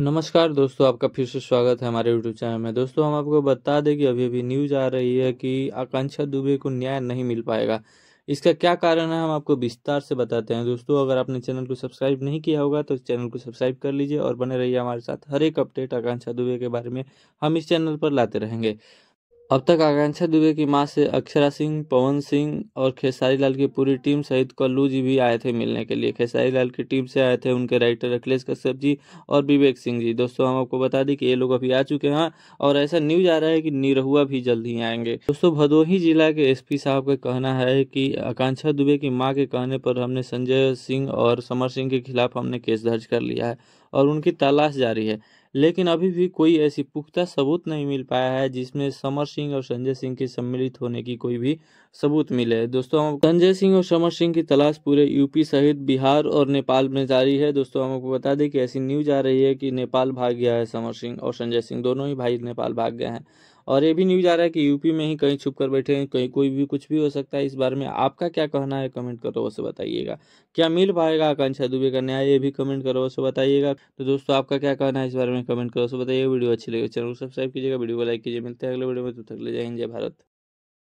नमस्कार दोस्तों आपका फिर से स्वागत है हमारे यूट्यूब चैनल में दोस्तों हम आपको बता दें कि अभी अभी न्यूज आ रही है कि आकांक्षा दुबे को न्याय नहीं मिल पाएगा इसका क्या कारण है हम आपको विस्तार से बताते हैं दोस्तों अगर आपने चैनल को सब्सक्राइब नहीं किया होगा तो चैनल को सब्सक्राइब कर लीजिए और बने रहिए हमारे साथ हर एक अपडेट आकांक्षा दुबे के बारे में हम इस चैनल पर लाते रहेंगे अब तक आकांक्षा दुबे की मां से अक्षरा सिंह पवन सिंह और खेसारी लाल की पूरी टीम सहित कल्लू जी भी आए थे मिलने के लिए खेसारी लाल की टीम से आए थे उनके राइटर अखिलेश कश्यप जी और विवेक सिंह जी दोस्तों हम आपको बता दें कि ये लोग अभी आ चुके हैं और ऐसा न्यूज आ रहा है कि निरहुआ भी जल्द ही आएंगे दोस्तों भदोही जिला के एसपी साहब का कहना है कि आकांक्षा दुबे की माँ के कहने पर हमने संजय सिंह और समर सिंह के खिलाफ हमने केस दर्ज कर लिया है और उनकी तलाश जारी है लेकिन अभी भी कोई ऐसी पुख्ता सबूत नहीं मिल पाया है जिसमें समर सिंह और संजय सिंह के सम्मिलित होने की कोई भी सबूत मिले दोस्तों हम संजय सिंह और समर सिंह की तलाश पूरे यूपी सहित बिहार और नेपाल में जारी है दोस्तों हम आपको बता दें कि ऐसी न्यूज आ रही है कि नेपाल भाग गया है समर सिंह और संजय सिंह दोनों ही भाई नेपाल भाग गए हैं और ये भी न्यूज आ रहा है कि यूपी में ही कहीं छुप कर बैठे हैं कहीं कोई भी कुछ भी हो सकता है इस बारे में आपका क्या कहना है कमेंट करो उसे बताइएगा क्या मिल पाएगा आकांक्षा दुबे का न्याय ये भी कमेंट करो उसे बताइएगा तो दोस्तों आपका क्या कहना है इस बारे में कमेंट करो उसे बताइए वीडियो अच्छी लगे चैनल को सब्सक्राइब कीजिएगा वीडियो को लाइक कीजिए मिलते हैं अगले वीडियो में तो तक ले जाए जय भारत